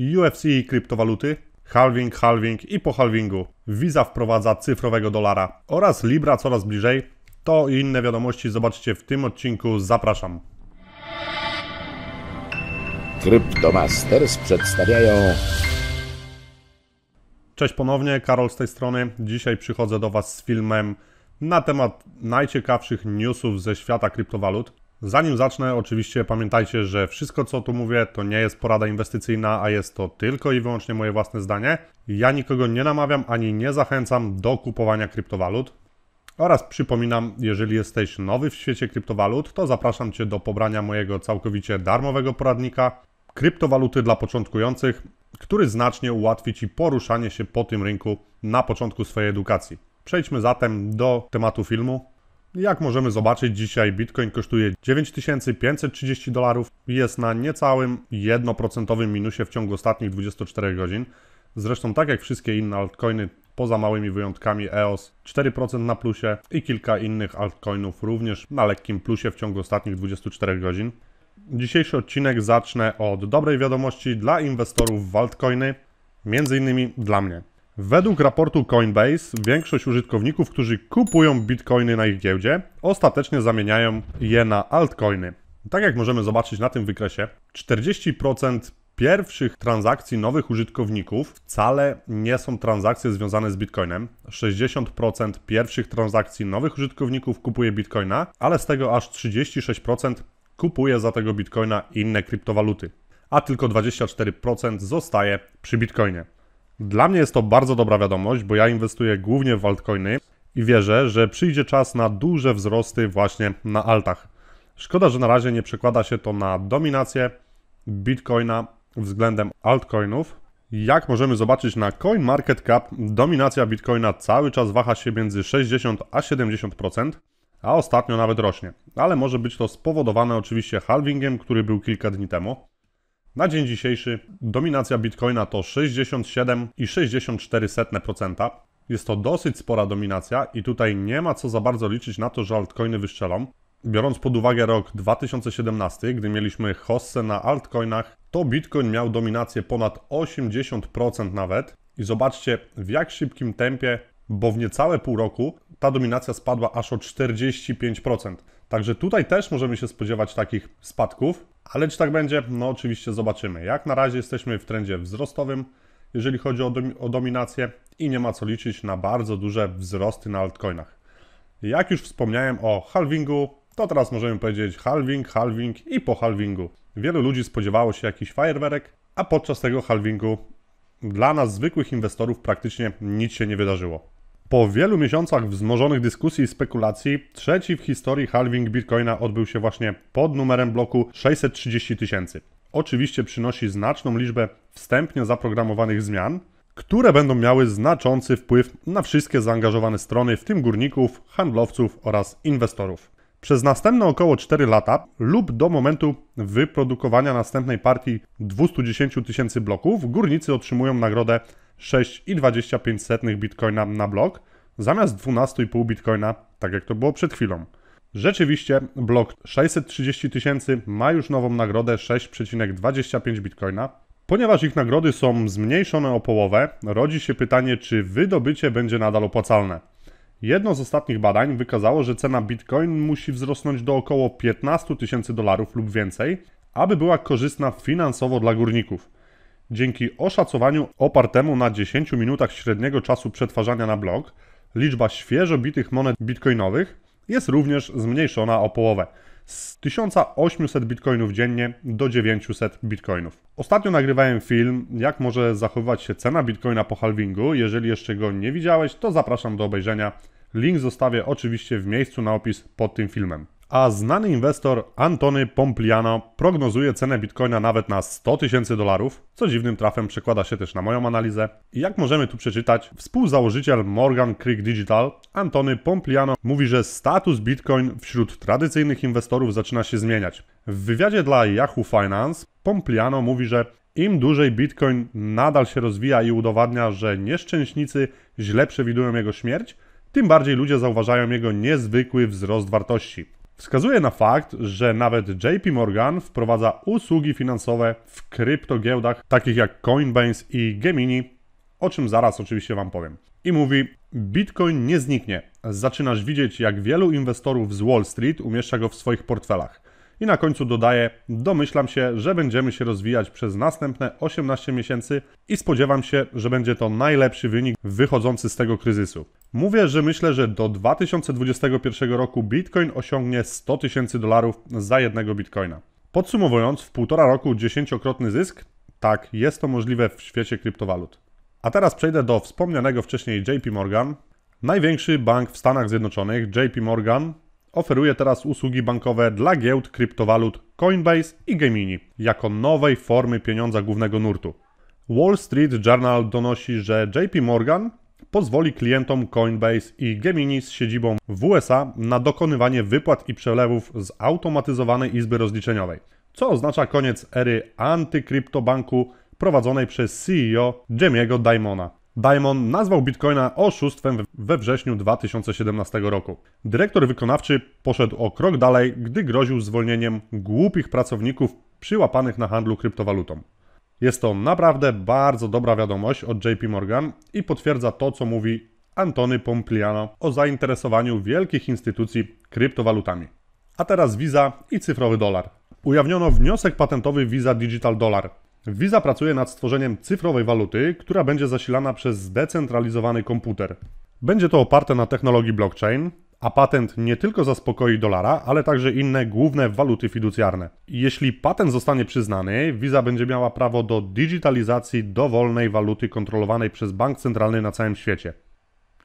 UFC i kryptowaluty, halving, halving i po halvingu. Visa wprowadza cyfrowego dolara oraz Libra coraz bliżej. To i inne wiadomości zobaczcie w tym odcinku. Zapraszam. Kryptomasters przedstawiają Cześć ponownie, Karol z tej strony. Dzisiaj przychodzę do Was z filmem na temat najciekawszych newsów ze świata kryptowalut. Zanim zacznę, oczywiście pamiętajcie, że wszystko co tu mówię to nie jest porada inwestycyjna, a jest to tylko i wyłącznie moje własne zdanie. Ja nikogo nie namawiam ani nie zachęcam do kupowania kryptowalut. Oraz przypominam, jeżeli jesteś nowy w świecie kryptowalut, to zapraszam Cię do pobrania mojego całkowicie darmowego poradnika Kryptowaluty dla początkujących, który znacznie ułatwi Ci poruszanie się po tym rynku na początku swojej edukacji. Przejdźmy zatem do tematu filmu. Jak możemy zobaczyć, dzisiaj Bitcoin kosztuje 9530 dolarów i jest na niecałym 1% minusie w ciągu ostatnich 24 godzin. Zresztą tak jak wszystkie inne altcoiny, poza małymi wyjątkami EOS 4% na plusie i kilka innych altcoinów również na lekkim plusie w ciągu ostatnich 24 godzin. Dzisiejszy odcinek zacznę od dobrej wiadomości dla inwestorów w altcoiny, między innymi dla mnie. Według raportu Coinbase większość użytkowników, którzy kupują bitcoiny na ich giełdzie, ostatecznie zamieniają je na altcoiny. Tak jak możemy zobaczyć na tym wykresie, 40% pierwszych transakcji nowych użytkowników wcale nie są transakcje związane z Bitcoinem. 60% pierwszych transakcji nowych użytkowników kupuje Bitcoina, ale z tego aż 36% kupuje za tego Bitcoina inne kryptowaluty, a tylko 24% zostaje przy Bitcoinie. Dla mnie jest to bardzo dobra wiadomość, bo ja inwestuję głównie w altcoiny i wierzę, że przyjdzie czas na duże wzrosty właśnie na altach. Szkoda, że na razie nie przekłada się to na dominację bitcoina względem altcoinów. Jak możemy zobaczyć na CoinMarketCap, dominacja bitcoina cały czas waha się między 60 a 70%, a ostatnio nawet rośnie. Ale może być to spowodowane oczywiście halvingiem, który był kilka dni temu. Na dzień dzisiejszy dominacja Bitcoina to 67,64%. Jest to dosyć spora dominacja i tutaj nie ma co za bardzo liczyć na to, że altcoiny wyszczelą. Biorąc pod uwagę rok 2017, gdy mieliśmy hossę na altcoinach, to Bitcoin miał dominację ponad 80% nawet. I zobaczcie, w jak szybkim tempie bo w niecałe pół roku ta dominacja spadła aż o 45%. Także tutaj też możemy się spodziewać takich spadków, ale czy tak będzie? No oczywiście zobaczymy. Jak na razie jesteśmy w trendzie wzrostowym, jeżeli chodzi o, dom o dominację i nie ma co liczyć na bardzo duże wzrosty na altcoinach. Jak już wspomniałem o halvingu, to teraz możemy powiedzieć halving, halving i po halvingu. Wielu ludzi spodziewało się jakiś fajerwerek, a podczas tego halvingu dla nas zwykłych inwestorów praktycznie nic się nie wydarzyło. Po wielu miesiącach wzmożonych dyskusji i spekulacji, trzeci w historii halving bitcoina odbył się właśnie pod numerem bloku 630 tysięcy. Oczywiście przynosi znaczną liczbę wstępnie zaprogramowanych zmian, które będą miały znaczący wpływ na wszystkie zaangażowane strony, w tym górników, handlowców oraz inwestorów. Przez następne około 4 lata lub do momentu wyprodukowania następnej partii 210 tysięcy bloków górnicy otrzymują nagrodę 6,25 bitcoina na blok zamiast 12,5 bitcoina, tak jak to było przed chwilą. Rzeczywiście blok 630 tysięcy ma już nową nagrodę 6,25 bitcoina. Ponieważ ich nagrody są zmniejszone o połowę, rodzi się pytanie, czy wydobycie będzie nadal opłacalne. Jedno z ostatnich badań wykazało, że cena bitcoin musi wzrosnąć do około 15 tysięcy dolarów lub więcej, aby była korzystna finansowo dla górników. Dzięki oszacowaniu opartemu na 10 minutach średniego czasu przetwarzania na blok, liczba świeżo bitych monet bitcoinowych jest również zmniejszona o połowę z 1800 bitcoinów dziennie do 900 bitcoinów. Ostatnio nagrywałem film, jak może zachowywać się cena bitcoina po halvingu. Jeżeli jeszcze go nie widziałeś, to zapraszam do obejrzenia. Link zostawię oczywiście w miejscu na opis pod tym filmem a znany inwestor Antony Pompliano prognozuje cenę bitcoina nawet na 100 tysięcy dolarów, co dziwnym trafem przekłada się też na moją analizę. I jak możemy tu przeczytać, współzałożyciel Morgan Creek Digital, Antony Pompliano, mówi, że status bitcoin wśród tradycyjnych inwestorów zaczyna się zmieniać. W wywiadzie dla Yahoo Finance Pompliano mówi, że im dłużej bitcoin nadal się rozwija i udowadnia, że nieszczęśnicy źle przewidują jego śmierć, tym bardziej ludzie zauważają jego niezwykły wzrost wartości wskazuje na fakt, że nawet JP Morgan wprowadza usługi finansowe w kryptogiełdach takich jak Coinbase i Gemini, o czym zaraz oczywiście Wam powiem. I mówi, Bitcoin nie zniknie. Zaczynasz widzieć, jak wielu inwestorów z Wall Street umieszcza go w swoich portfelach. I na końcu dodaję, domyślam się, że będziemy się rozwijać przez następne 18 miesięcy i spodziewam się, że będzie to najlepszy wynik wychodzący z tego kryzysu. Mówię, że myślę, że do 2021 roku Bitcoin osiągnie 100 tysięcy dolarów za jednego Bitcoina. Podsumowując, w półtora roku dziesięciokrotny zysk? Tak, jest to możliwe w świecie kryptowalut. A teraz przejdę do wspomnianego wcześniej JP Morgan. Największy bank w Stanach Zjednoczonych, JP Morgan, oferuje teraz usługi bankowe dla giełd kryptowalut Coinbase i Gemini jako nowej formy pieniądza głównego nurtu. Wall Street Journal donosi, że JP Morgan pozwoli klientom Coinbase i Gemini z siedzibą w USA na dokonywanie wypłat i przelewów z automatyzowanej izby rozliczeniowej, co oznacza koniec ery antykryptobanku prowadzonej przez CEO Jamiego Dimona. Diamond nazwał bitcoina oszustwem we wrześniu 2017 roku. Dyrektor wykonawczy poszedł o krok dalej, gdy groził zwolnieniem głupich pracowników przyłapanych na handlu kryptowalutą. Jest to naprawdę bardzo dobra wiadomość od JP Morgan i potwierdza to, co mówi Antony Pompliano o zainteresowaniu wielkich instytucji kryptowalutami. A teraz Visa i cyfrowy dolar. Ujawniono wniosek patentowy Visa Digital Dollar. Visa pracuje nad stworzeniem cyfrowej waluty, która będzie zasilana przez zdecentralizowany komputer. Będzie to oparte na technologii blockchain, a patent nie tylko zaspokoi dolara, ale także inne główne waluty fiducjarne. Jeśli patent zostanie przyznany, Visa będzie miała prawo do digitalizacji dowolnej waluty kontrolowanej przez bank centralny na całym świecie.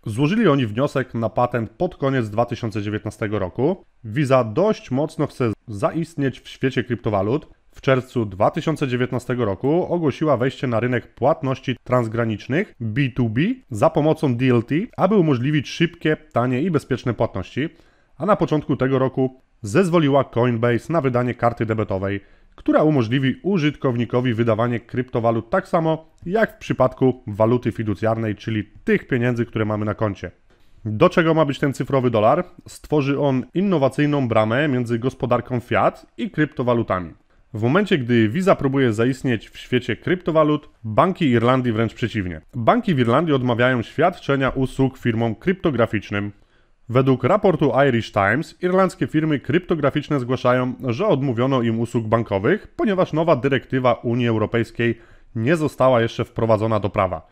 Złożyli oni wniosek na patent pod koniec 2019 roku. Visa dość mocno chce zaistnieć w świecie kryptowalut, w czerwcu 2019 roku ogłosiła wejście na rynek płatności transgranicznych B2B za pomocą DLT, aby umożliwić szybkie, tanie i bezpieczne płatności, a na początku tego roku zezwoliła Coinbase na wydanie karty debetowej, która umożliwi użytkownikowi wydawanie kryptowalut tak samo jak w przypadku waluty fiducjarnej, czyli tych pieniędzy, które mamy na koncie. Do czego ma być ten cyfrowy dolar? Stworzy on innowacyjną bramę między gospodarką fiat i kryptowalutami. W momencie, gdy Visa próbuje zaistnieć w świecie kryptowalut, banki Irlandii wręcz przeciwnie. Banki w Irlandii odmawiają świadczenia usług firmom kryptograficznym. Według raportu Irish Times irlandzkie firmy kryptograficzne zgłaszają, że odmówiono im usług bankowych, ponieważ nowa dyrektywa Unii Europejskiej nie została jeszcze wprowadzona do prawa.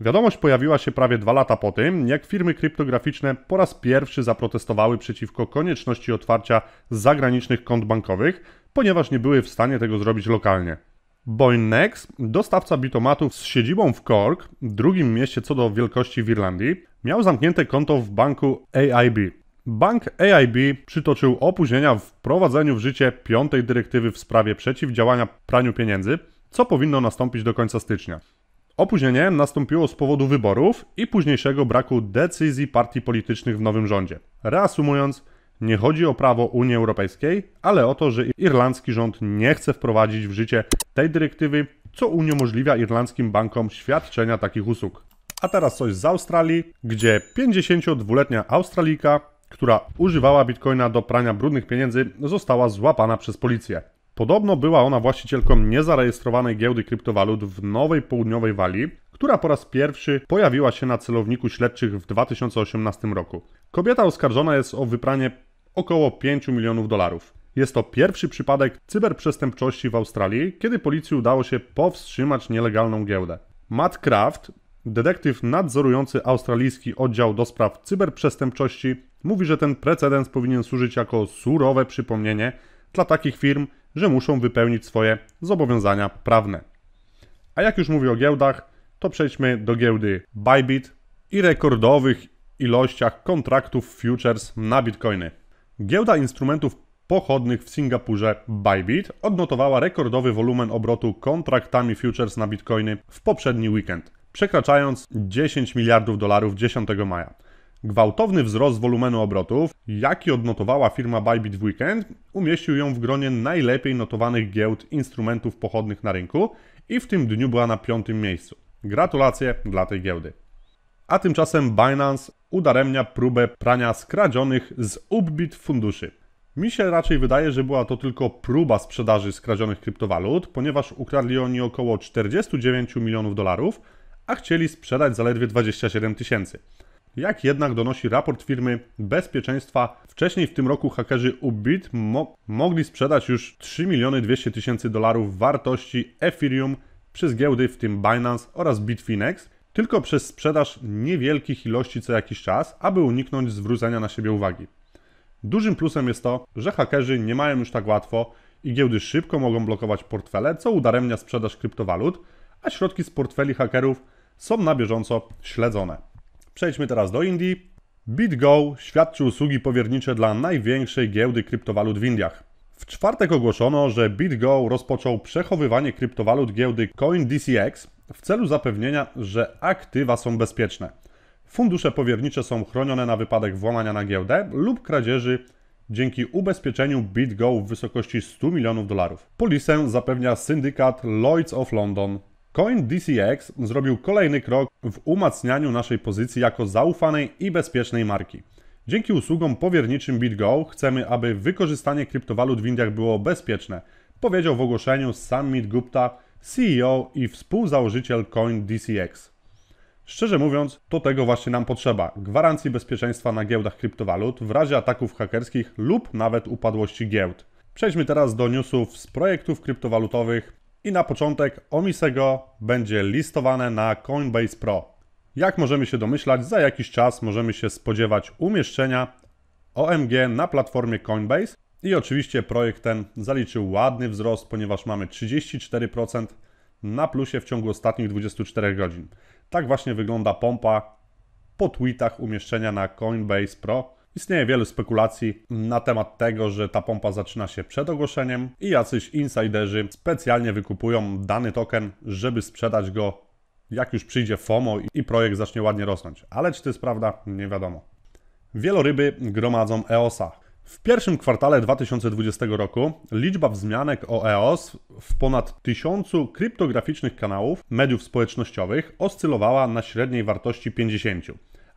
Wiadomość pojawiła się prawie dwa lata po tym, jak firmy kryptograficzne po raz pierwszy zaprotestowały przeciwko konieczności otwarcia zagranicznych kont bankowych, ponieważ nie były w stanie tego zrobić lokalnie. Boynex, dostawca bitomatów z siedzibą w Cork, drugim mieście co do wielkości w Irlandii, miał zamknięte konto w banku AIB. Bank AIB przytoczył opóźnienia w prowadzeniu w życie piątej dyrektywy w sprawie przeciwdziałania praniu pieniędzy, co powinno nastąpić do końca stycznia. Opóźnienie nastąpiło z powodu wyborów i późniejszego braku decyzji partii politycznych w nowym rządzie. Reasumując, nie chodzi o prawo Unii Europejskiej, ale o to, że irlandzki rząd nie chce wprowadzić w życie tej dyrektywy, co uniemożliwia irlandzkim bankom świadczenia takich usług. A teraz coś z Australii, gdzie 52-letnia Australijka, która używała bitcoina do prania brudnych pieniędzy, została złapana przez policję. Podobno była ona właścicielką niezarejestrowanej giełdy kryptowalut w Nowej Południowej Walii, która po raz pierwszy pojawiła się na celowniku śledczych w 2018 roku. Kobieta oskarżona jest o wypranie około 5 milionów dolarów. Jest to pierwszy przypadek cyberprzestępczości w Australii, kiedy policji udało się powstrzymać nielegalną giełdę. Matt Kraft, detektyw nadzorujący australijski oddział do spraw cyberprzestępczości, mówi, że ten precedens powinien służyć jako surowe przypomnienie dla takich firm, że muszą wypełnić swoje zobowiązania prawne. A jak już mówię o giełdach, to przejdźmy do giełdy Bybit i rekordowych ilościach kontraktów futures na bitcoiny. Giełda instrumentów pochodnych w Singapurze Bybit odnotowała rekordowy wolumen obrotu kontraktami futures na bitcoiny w poprzedni weekend, przekraczając 10 miliardów dolarów 10 maja. Gwałtowny wzrost wolumenu obrotów, jaki odnotowała firma Bybit w weekend, umieścił ją w gronie najlepiej notowanych giełd instrumentów pochodnych na rynku i w tym dniu była na piątym miejscu. Gratulacje dla tej giełdy a tymczasem Binance udaremnia próbę prania skradzionych z Upbit funduszy. Mi się raczej wydaje, że była to tylko próba sprzedaży skradzionych kryptowalut, ponieważ ukradli oni około 49 milionów dolarów, a chcieli sprzedać zaledwie 27 tysięcy. Jak jednak donosi raport firmy bezpieczeństwa, wcześniej w tym roku hakerzy Ubit mo mogli sprzedać już 3 miliony 200 tysięcy dolarów wartości Ethereum przez giełdy, w tym Binance oraz Bitfinex, tylko przez sprzedaż niewielkich ilości co jakiś czas, aby uniknąć zwrócenia na siebie uwagi. Dużym plusem jest to, że hakerzy nie mają już tak łatwo i giełdy szybko mogą blokować portfele, co udaremnia sprzedaż kryptowalut, a środki z portfeli hakerów są na bieżąco śledzone. Przejdźmy teraz do Indii. BitGo świadczy usługi powiernicze dla największej giełdy kryptowalut w Indiach. W czwartek ogłoszono, że BitGo rozpoczął przechowywanie kryptowalut giełdy CoinDCX w celu zapewnienia, że aktywa są bezpieczne. Fundusze powiernicze są chronione na wypadek włamania na giełdę lub kradzieży dzięki ubezpieczeniu BitGo w wysokości 100 milionów dolarów. Polisę zapewnia syndykat Lloyds of London. Coin DCX zrobił kolejny krok w umacnianiu naszej pozycji jako zaufanej i bezpiecznej marki. Dzięki usługom powierniczym BitGo chcemy, aby wykorzystanie kryptowalut w Indiach było bezpieczne, powiedział w ogłoszeniu Summit Gupta, CEO i współzałożyciel Coin DCX. Szczerze mówiąc, to tego właśnie nam potrzeba: gwarancji bezpieczeństwa na giełdach kryptowalut w razie ataków hakerskich lub nawet upadłości giełd. Przejdźmy teraz do newsów z projektów kryptowalutowych i na początek Omisego będzie listowane na Coinbase Pro. Jak możemy się domyślać, za jakiś czas możemy się spodziewać umieszczenia OMG na platformie Coinbase i oczywiście projekt ten zaliczył ładny wzrost, ponieważ mamy 34% na plusie w ciągu ostatnich 24 godzin. Tak właśnie wygląda pompa po tweetach umieszczenia na Coinbase Pro. Istnieje wiele spekulacji na temat tego, że ta pompa zaczyna się przed ogłoszeniem i jacyś insiderzy specjalnie wykupują dany token, żeby sprzedać go jak już przyjdzie FOMO i projekt zacznie ładnie rosnąć. Ale czy to jest prawda? Nie wiadomo. Wieloryby gromadzą EOSa. W pierwszym kwartale 2020 roku liczba wzmianek o EOS w ponad tysiącu kryptograficznych kanałów mediów społecznościowych oscylowała na średniej wartości 50,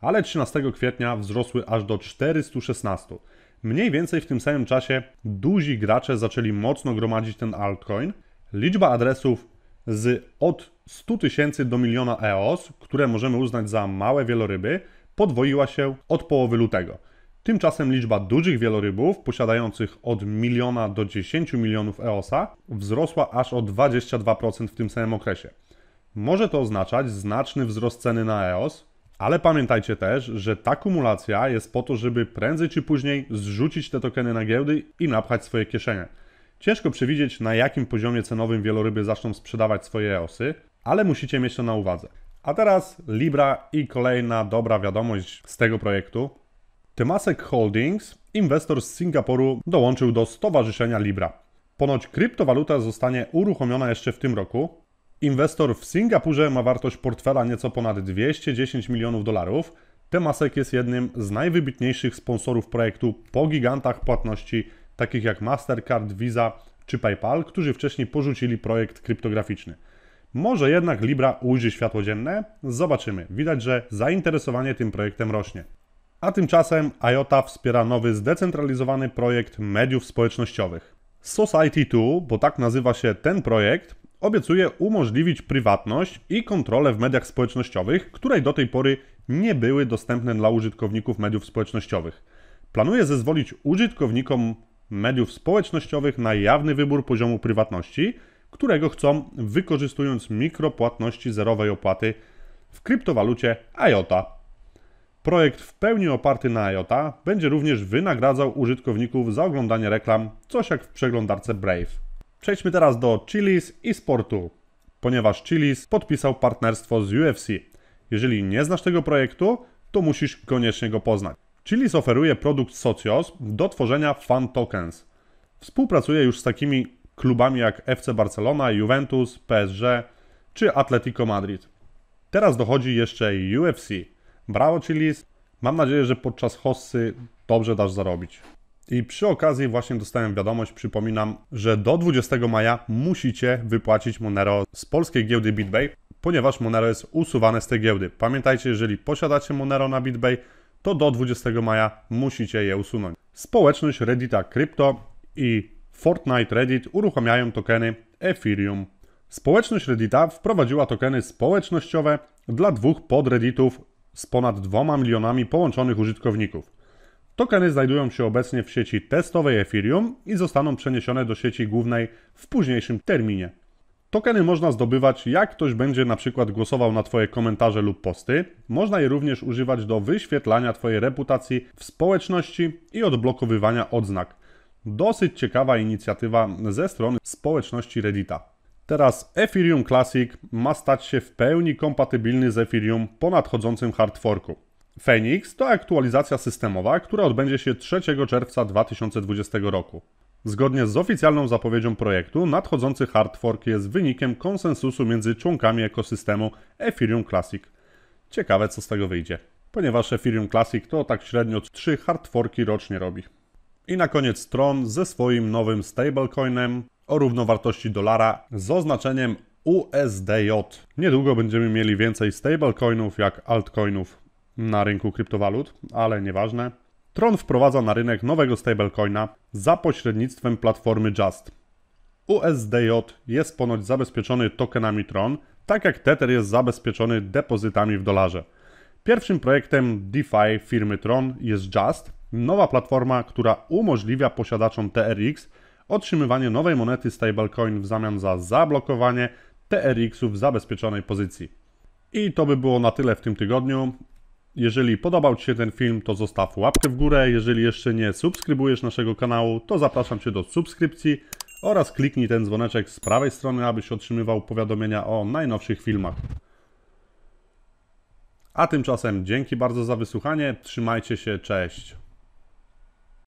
ale 13 kwietnia wzrosły aż do 416. Mniej więcej w tym samym czasie duzi gracze zaczęli mocno gromadzić ten altcoin. Liczba adresów z od 100 tysięcy do miliona EOS, które możemy uznać za małe wieloryby, podwoiła się od połowy lutego. Tymczasem liczba dużych wielorybów, posiadających od miliona do 10 milionów EOSA, wzrosła aż o 22% w tym samym okresie. Może to oznaczać znaczny wzrost ceny na EOS, ale pamiętajcie też, że ta kumulacja jest po to, żeby prędzej czy później zrzucić te tokeny na giełdy i napchać swoje kieszenie. Ciężko przewidzieć, na jakim poziomie cenowym wieloryby zaczną sprzedawać swoje EOSy, ale musicie mieć to na uwadze. A teraz Libra i kolejna dobra wiadomość z tego projektu. Temasek Holdings, inwestor z Singapuru, dołączył do Stowarzyszenia Libra. Ponoć kryptowaluta zostanie uruchomiona jeszcze w tym roku. Inwestor w Singapurze ma wartość portfela nieco ponad 210 milionów dolarów. Temasek jest jednym z najwybitniejszych sponsorów projektu po gigantach płatności takich jak Mastercard, Visa czy PayPal, którzy wcześniej porzucili projekt kryptograficzny. Może jednak Libra ujrzy światło dzienne? Zobaczymy. Widać, że zainteresowanie tym projektem rośnie. A tymczasem IOTA wspiera nowy zdecentralizowany projekt mediów społecznościowych. Society2, bo tak nazywa się ten projekt, obiecuje umożliwić prywatność i kontrolę w mediach społecznościowych, której do tej pory nie były dostępne dla użytkowników mediów społecznościowych. Planuje zezwolić użytkownikom mediów społecznościowych na jawny wybór poziomu prywatności, którego chcą wykorzystując mikropłatności zerowej opłaty w kryptowalucie IOTA. Projekt w pełni oparty na IOTA będzie również wynagradzał użytkowników za oglądanie reklam, coś jak w przeglądarce Brave. Przejdźmy teraz do Chili's i sportu, ponieważ Chili's podpisał partnerstwo z UFC. Jeżeli nie znasz tego projektu, to musisz koniecznie go poznać. Chili's oferuje produkt Socios do tworzenia fan tokens. Współpracuje już z takimi klubami jak FC Barcelona, Juventus, PSG czy Atletico Madrid. Teraz dochodzi jeszcze UFC – Brawo Chilis, mam nadzieję, że podczas hossy dobrze dasz zarobić. I przy okazji właśnie dostałem wiadomość, przypominam, że do 20 maja musicie wypłacić Monero z polskiej giełdy BitBay, ponieważ Monero jest usuwane z tej giełdy. Pamiętajcie, jeżeli posiadacie Monero na BitBay, to do 20 maja musicie je usunąć. Społeczność Reddita Crypto i Fortnite Reddit uruchamiają tokeny Ethereum. Społeczność Reddita wprowadziła tokeny społecznościowe dla dwóch podredditów z ponad 2 milionami połączonych użytkowników. Tokeny znajdują się obecnie w sieci testowej Ethereum i zostaną przeniesione do sieci głównej w późniejszym terminie. Tokeny można zdobywać, jak ktoś będzie na przykład głosował na Twoje komentarze lub posty. Można je również używać do wyświetlania Twojej reputacji w społeczności i odblokowywania odznak. Dosyć ciekawa inicjatywa ze strony społeczności Reddita. Teraz Ethereum Classic ma stać się w pełni kompatybilny z Ethereum po nadchodzącym hardforku. Phoenix to aktualizacja systemowa, która odbędzie się 3 czerwca 2020 roku. Zgodnie z oficjalną zapowiedzią projektu, nadchodzący hardfork jest wynikiem konsensusu między członkami ekosystemu Ethereum Classic. Ciekawe co z tego wyjdzie, ponieważ Ethereum Classic to tak średnio 3 hardforki rocznie robi. I na koniec Tron ze swoim nowym stablecoinem o równowartości dolara z oznaczeniem USDJ. Niedługo będziemy mieli więcej stablecoinów jak altcoinów na rynku kryptowalut, ale nieważne. Tron wprowadza na rynek nowego stablecoina za pośrednictwem platformy Just. USDJ jest ponoć zabezpieczony tokenami Tron, tak jak Tether jest zabezpieczony depozytami w dolarze. Pierwszym projektem DeFi firmy Tron jest Just, nowa platforma, która umożliwia posiadaczom TRX otrzymywanie nowej monety stablecoin w zamian za zablokowanie TRX-u w zabezpieczonej pozycji. I to by było na tyle w tym tygodniu. Jeżeli podobał Ci się ten film, to zostaw łapkę w górę. Jeżeli jeszcze nie subskrybujesz naszego kanału, to zapraszam Cię do subskrypcji oraz kliknij ten dzwoneczek z prawej strony, abyś otrzymywał powiadomienia o najnowszych filmach. A tymczasem dzięki bardzo za wysłuchanie, trzymajcie się, cześć.